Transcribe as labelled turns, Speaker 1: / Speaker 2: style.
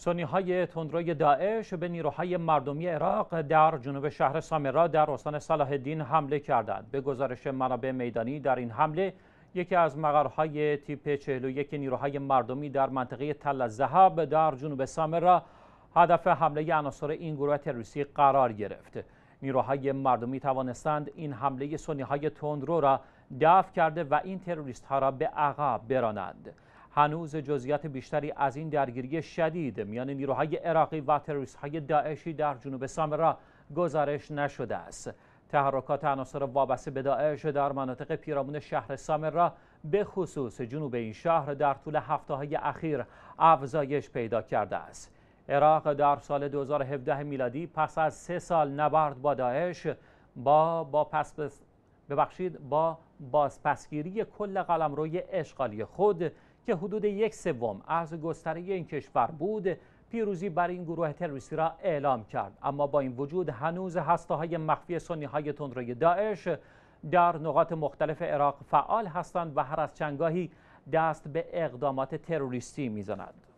Speaker 1: سنی های تندروی داعش به نیروهای مردمی عراق در جنوب شهر سامرا در استان صلاح الدین حمله کردند. به گزارش منابع میدانی در این حمله یکی از مقرهای تیپ 41 نیروهای مردمی در منطقه تل زهب در جنوب سامرا هدف حمله عناصر این گروه تروریستی قرار گرفت. نیروهای مردمی توانستند این حمله سنی های تندرو را دفع کرده و این تروریست ها را به عقب برانند. هنوز جزئیات بیشتری از این درگیری شدید میان نیروهای عراقی و تروریست‌های داعشی در جنوب سامرا گزارش نشده است. تحرکات عناصر وابسته به داعش در مناطق پیرامون شهر سامرا به خصوص جنوب این شهر در طول هفته های اخیر افزایش پیدا کرده است. عراق در سال 2017 میلادی پس از سه سال نبرد با داعش با با پس ببخشید با بازپسگیری کل قلمروی اشغالی خود که حدود یک سوم از گستره این کشور بود پیروزی بر این گروه تروریستی را اعلام کرد اما با این وجود هنوز های مخفی سنی های تندروی داعش در نقاط مختلف عراق فعال هستند و هر از چنگاهی دست به اقدامات تروریستی میزنند